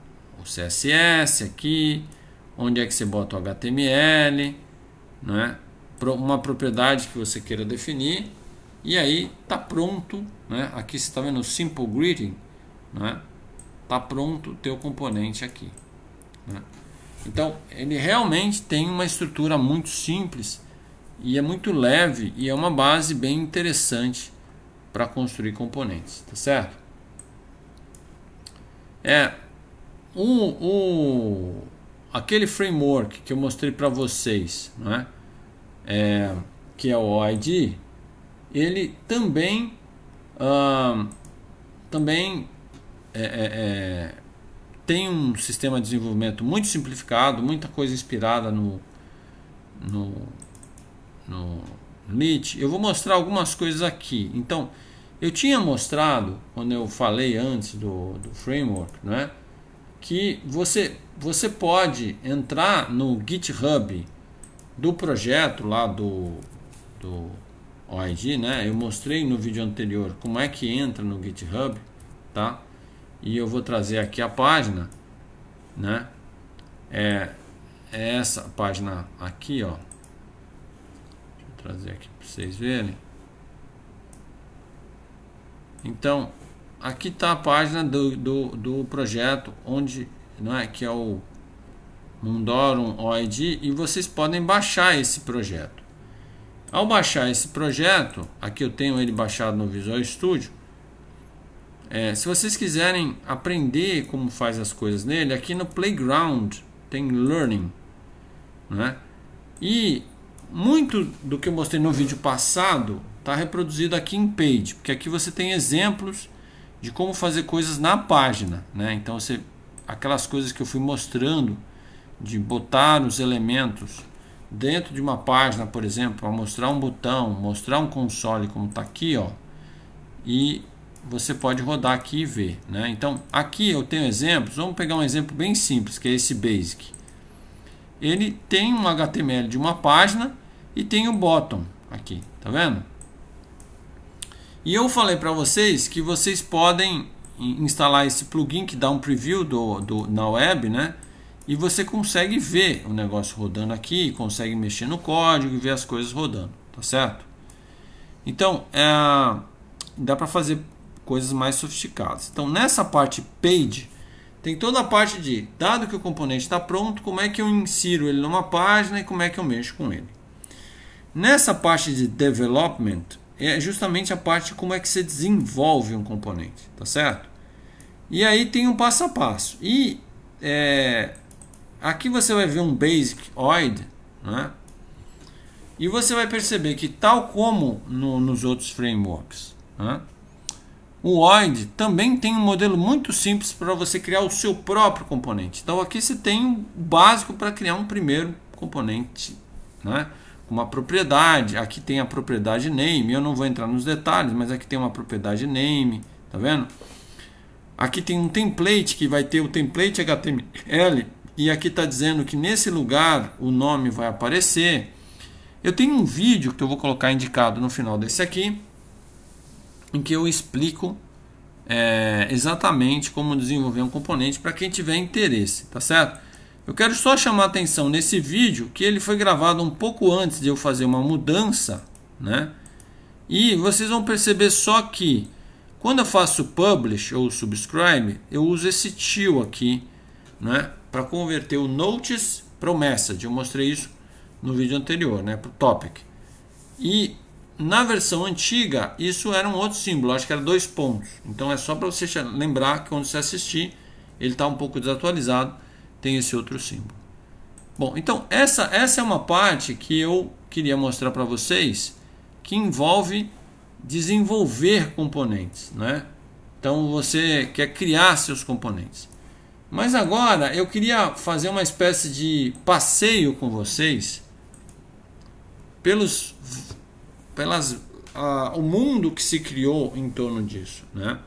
o CSS aqui, onde é que você bota o HTML, né? uma propriedade que você queira definir e aí tá pronto, né? Aqui você está vendo o simple greeting, né? Tá pronto o teu componente aqui. Né? Então ele realmente tem uma estrutura muito simples e é muito leve e é uma base bem interessante para construir componentes, tá certo? É o, o aquele framework que eu mostrei para vocês, né? É, que é o OID, ele também hum, também é, é, é, tem um sistema de desenvolvimento muito simplificado, muita coisa inspirada no, no no Meet, eu vou mostrar algumas coisas aqui. Então, eu tinha mostrado, quando eu falei antes do, do framework, né, que você, você pode entrar no GitHub do projeto lá do, do OID, né? Eu mostrei no vídeo anterior como é que entra no GitHub, tá? E eu vou trazer aqui a página, né? É, é essa página aqui, ó trazer aqui para vocês verem. Então, aqui está a página do, do, do, projeto, onde, não é, que é o Mundorum OID, e vocês podem baixar esse projeto. Ao baixar esse projeto, aqui eu tenho ele baixado no Visual Studio, é, se vocês quiserem aprender como faz as coisas nele, aqui no Playground tem Learning. Né? E muito do que eu mostrei no vídeo passado está reproduzido aqui em page, porque aqui você tem exemplos de como fazer coisas na página, né? Então você aquelas coisas que eu fui mostrando de botar os elementos dentro de uma página, por exemplo, para mostrar um botão, mostrar um console como está aqui, ó, e você pode rodar aqui e ver, né? Então aqui eu tenho exemplos. Vamos pegar um exemplo bem simples, que é esse basic ele tem um HTML de uma página e tem o bottom aqui, tá vendo? E eu falei para vocês que vocês podem instalar esse plugin que dá um preview do, do, na web, né? E você consegue ver o negócio rodando aqui, consegue mexer no código e ver as coisas rodando, tá certo? Então, é, dá para fazer coisas mais sofisticadas. Então, nessa parte page, tem toda a parte de, dado que o componente está pronto, como é que eu insiro ele numa página e como é que eu mexo com ele. Nessa parte de development, é justamente a parte como é que você desenvolve um componente, tá certo? E aí tem um passo a passo. E é, aqui você vai ver um basic OID, né? E você vai perceber que tal como no, nos outros frameworks, né? O OID também tem um modelo muito simples para você criar o seu próprio componente. Então aqui você tem o um básico para criar um primeiro componente, né? uma propriedade. Aqui tem a propriedade name, eu não vou entrar nos detalhes, mas aqui tem uma propriedade name, tá vendo? Aqui tem um template que vai ter o template HTML e aqui está dizendo que nesse lugar o nome vai aparecer. Eu tenho um vídeo que eu vou colocar indicado no final desse aqui, em que eu explico é, exatamente como desenvolver um componente para quem tiver interesse, tá certo? Eu quero só chamar atenção nesse vídeo que ele foi gravado um pouco antes de eu fazer uma mudança, né? E vocês vão perceber só que quando eu faço publish ou subscribe, eu uso esse til aqui, né, para converter o notice para o message. Eu mostrei isso no vídeo anterior, né, para o topic. E na versão antiga, isso era um outro símbolo, acho que era dois pontos. Então é só para você lembrar que quando você assistir, ele está um pouco desatualizado, tem esse outro símbolo. Bom, então essa, essa é uma parte que eu queria mostrar para vocês que envolve desenvolver componentes, né? Então você quer criar seus componentes. Mas agora eu queria fazer uma espécie de passeio com vocês pelos pelas o mundo que se criou em torno disso, né?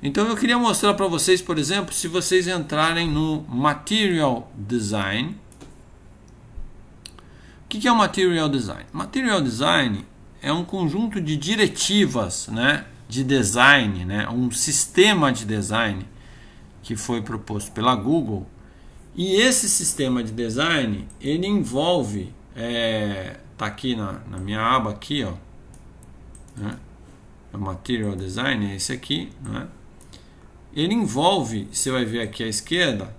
Então eu queria mostrar para vocês, por exemplo, se vocês entrarem no Material Design. O que, que é o Material Design? Material Design é um conjunto de diretivas né, de design, né, um sistema de design que foi proposto pela Google. E esse sistema de design ele envolve é, tá aqui na, na minha aba aqui, ó, né? É o Material Design é esse aqui, né? Ele envolve, você vai ver aqui à esquerda,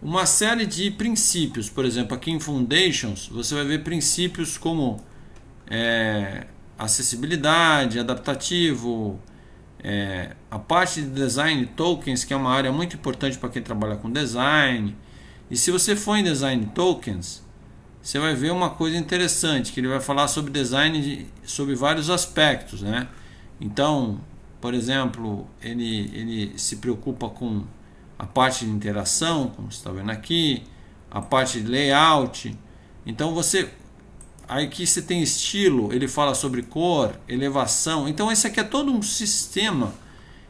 uma série de princípios. Por exemplo, aqui em Foundations, você vai ver princípios como é, acessibilidade, adaptativo, é, a parte de design tokens, que é uma área muito importante para quem trabalha com design. E se você for em design tokens, você vai ver uma coisa interessante, que ele vai falar sobre design de, sobre vários aspectos, né? Então, por exemplo, ele, ele se preocupa com a parte de interação, como você está vendo aqui, a parte de layout. Então você aqui você tem estilo, ele fala sobre cor, elevação. Então esse aqui é todo um sistema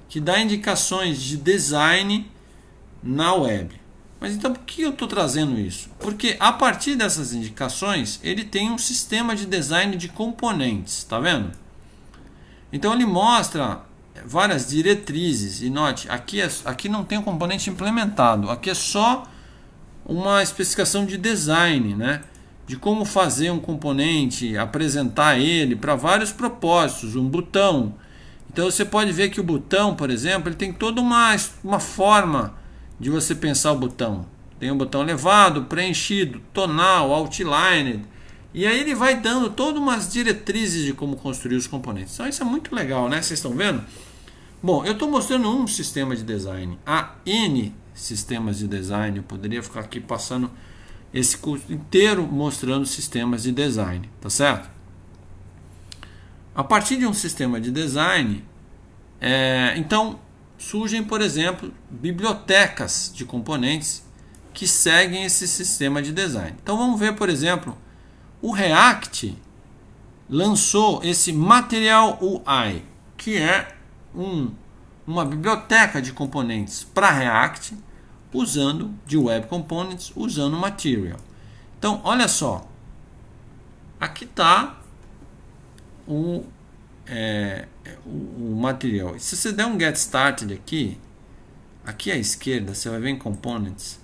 que dá indicações de design na web. Mas então por que eu estou trazendo isso? Porque a partir dessas indicações ele tem um sistema de design de componentes, tá vendo? Então ele mostra várias diretrizes e note aqui é, aqui não tem um componente implementado, aqui é só uma especificação de design, né? De como fazer um componente, apresentar ele para vários propósitos, um botão. Então você pode ver que o botão, por exemplo, ele tem toda uma, uma forma de você pensar o botão. Tem um botão elevado, preenchido, tonal, outlined. E aí ele vai dando todas umas diretrizes de como construir os componentes. Então isso é muito legal, né? Vocês estão vendo? Bom, eu estou mostrando um sistema de design. Há N sistemas de design. Eu poderia ficar aqui passando esse curso inteiro mostrando sistemas de design, tá certo? A partir de um sistema de design, é, então surgem, por exemplo, bibliotecas de componentes que seguem esse sistema de design. Então vamos ver, por exemplo, o React lançou esse Material UI, que é um, uma biblioteca de componentes para React, usando de Web Components, usando Material. Então, olha só, aqui está o é, é, o, o material. Se você der um Get Started aqui, aqui à esquerda, você vai ver em Components,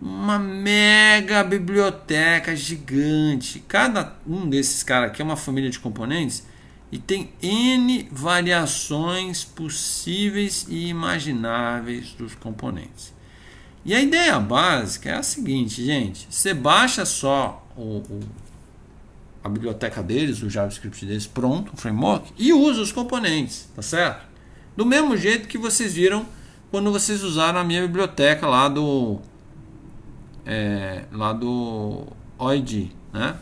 uma mega biblioteca gigante. Cada um desses caras aqui é uma família de componentes e tem N variações possíveis e imagináveis dos componentes. E a ideia básica é a seguinte, gente: você baixa só o, o a biblioteca deles, o JavaScript deles pronto, o framework, e usa os componentes, tá certo? Do mesmo jeito que vocês viram quando vocês usaram a minha biblioteca lá do é, lá do OID, né?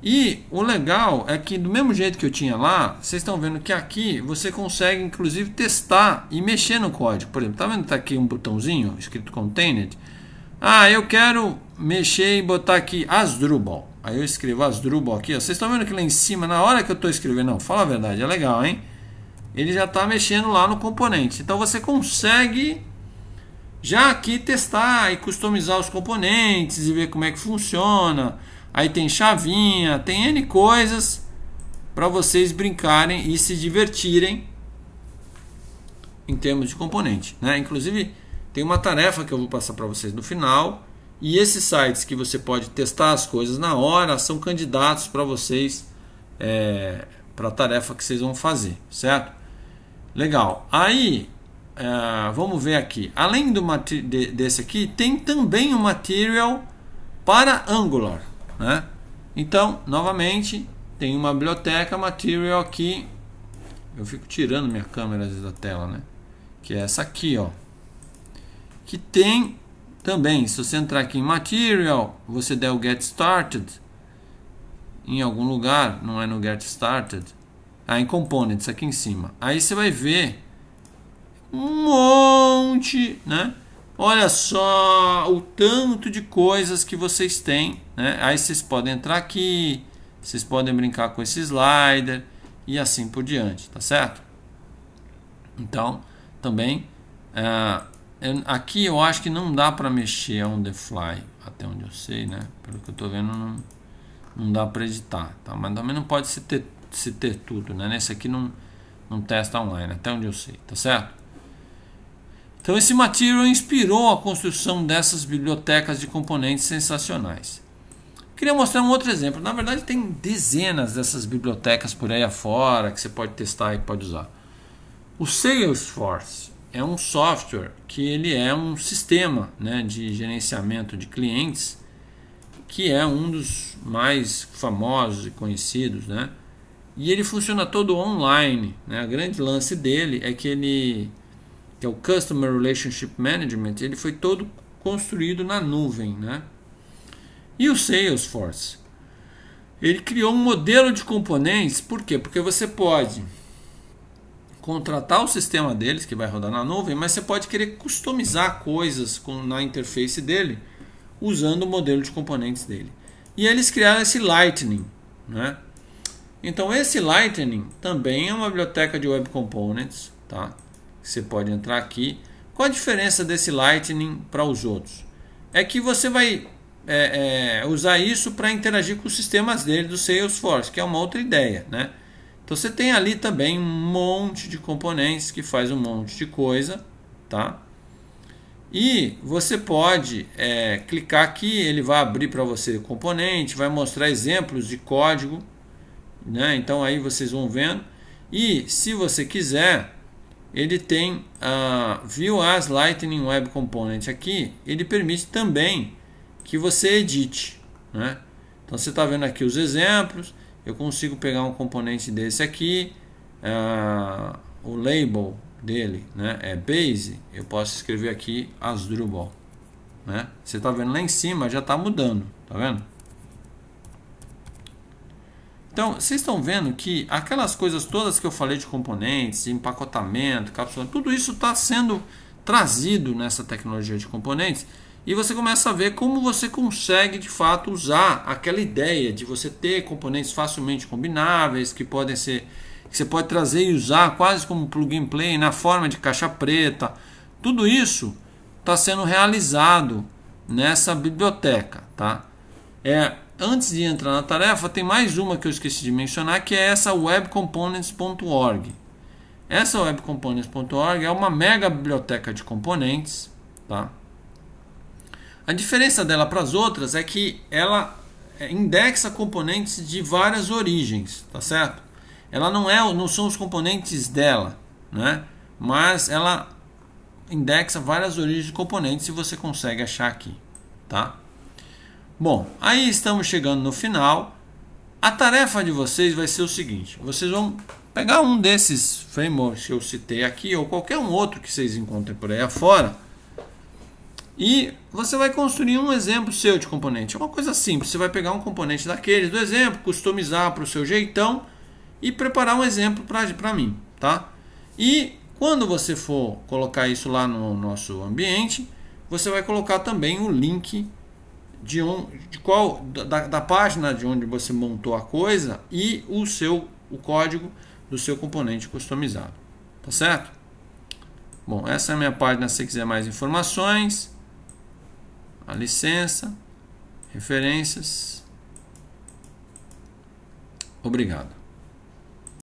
E o legal é que do mesmo jeito que eu tinha lá, vocês estão vendo que aqui você consegue inclusive testar e mexer no código. Por exemplo, tá vendo que tá aqui um botãozinho escrito contained? Ah, eu quero mexer e botar aqui as Drupal Aí eu escrevo Asdrubal aqui, Vocês estão vendo que lá em cima, na hora que eu estou escrevendo, não, fala a verdade, é legal, hein? Ele já está mexendo lá no componente. Então você consegue já aqui testar e customizar os componentes e ver como é que funciona. Aí tem chavinha, tem N coisas para vocês brincarem e se divertirem em termos de componente, né? Inclusive tem uma tarefa que eu vou passar para vocês no final e esses sites que você pode testar as coisas na hora são candidatos para vocês é, para a tarefa que vocês vão fazer, certo? Legal. Aí é, vamos ver aqui. Além do desse aqui, tem também o um material para Angular, né? Então, novamente, tem uma biblioteca material aqui. Eu fico tirando minha câmera da tela, né? Que é essa aqui, ó. Que tem também, se você entrar aqui em Material, você der o Get Started em algum lugar, não é no Get Started, aí ah, em Components, aqui em cima. Aí você vai ver um monte, né? Olha só o tanto de coisas que vocês têm, né? Aí vocês podem entrar aqui, vocês podem brincar com esse slider e assim por diante, tá certo? Então, também... Uh, aqui eu acho que não dá para mexer on the fly, até onde eu sei, né? Pelo que eu estou vendo, não, não dá para editar, tá? Mas também não pode se ter, se ter tudo, né? Nesse aqui não, não testa online, até onde eu sei, tá certo? Então esse material inspirou a construção dessas bibliotecas de componentes sensacionais. Queria mostrar um outro exemplo. Na verdade tem dezenas dessas bibliotecas por aí afora que você pode testar e pode usar. O Salesforce é um software que ele é um sistema né, de gerenciamento de clientes que é um dos mais famosos e conhecidos, né? E ele funciona todo online. Né? A grande lance dele é que ele, que é o Customer Relationship Management, ele foi todo construído na nuvem, né? E o Salesforce, ele criou um modelo de componentes, por quê? Porque você pode contratar o sistema deles que vai rodar na nuvem, mas você pode querer customizar coisas com, na interface dele usando o modelo de componentes dele. E eles criaram esse Lightning, né? Então esse Lightning também é uma biblioteca de Web Components, tá? Você pode entrar aqui. Qual a diferença desse Lightning para os outros? É que você vai é, é, usar isso para interagir com os sistemas dele do Salesforce, que é uma outra ideia, né? Então você tem ali também um monte de componentes que faz um monte de coisa, tá? E você pode é, clicar aqui, ele vai abrir para você o componente, vai mostrar exemplos de código, né? Então aí vocês vão vendo. E se você quiser, ele tem a ah, View as Lightning Web Component aqui, ele permite também que você edite, né? Então você está vendo aqui os exemplos, eu consigo pegar um componente desse aqui, uh, o label dele né, é base, eu posso escrever aqui as Né? Você está vendo lá em cima, já está mudando, tá vendo? Então, vocês estão vendo que aquelas coisas todas que eu falei de componentes, empacotamento, cápsula, tudo isso está sendo trazido nessa tecnologia de componentes e você começa a ver como você consegue de fato usar aquela ideia de você ter componentes facilmente combináveis que podem ser que você pode trazer e usar quase como plug play na forma de caixa preta. Tudo isso está sendo realizado nessa biblioteca, tá? É, antes de entrar na tarefa, tem mais uma que eu esqueci de mencionar, que é essa webcomponents.org. Essa webcomponents.org é uma mega biblioteca de componentes, tá? A diferença dela para as outras é que ela é, indexa componentes de várias origens, tá certo? Ela não é, não são os componentes dela, né? Mas ela indexa várias origens de componentes e você consegue achar aqui, tá? Bom, aí estamos chegando no final. A tarefa de vocês vai ser o seguinte: vocês vão pegar um desses frameworks que eu citei aqui ou qualquer um outro que vocês encontrem por aí afora e você vai construir um exemplo seu de componente. É uma coisa simples. Você vai pegar um componente daqueles do exemplo, customizar para o seu jeitão e preparar um exemplo para mim. Tá? E quando você for colocar isso lá no nosso ambiente, você vai colocar também o link de, um, de qual da, da página de onde você montou a coisa e o seu o código do seu componente customizado. Tá certo? Bom, essa é a minha página se quiser mais informações a licença, referências. Obrigado.